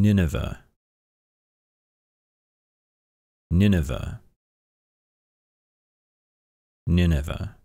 Nineveh Nineveh Nineveh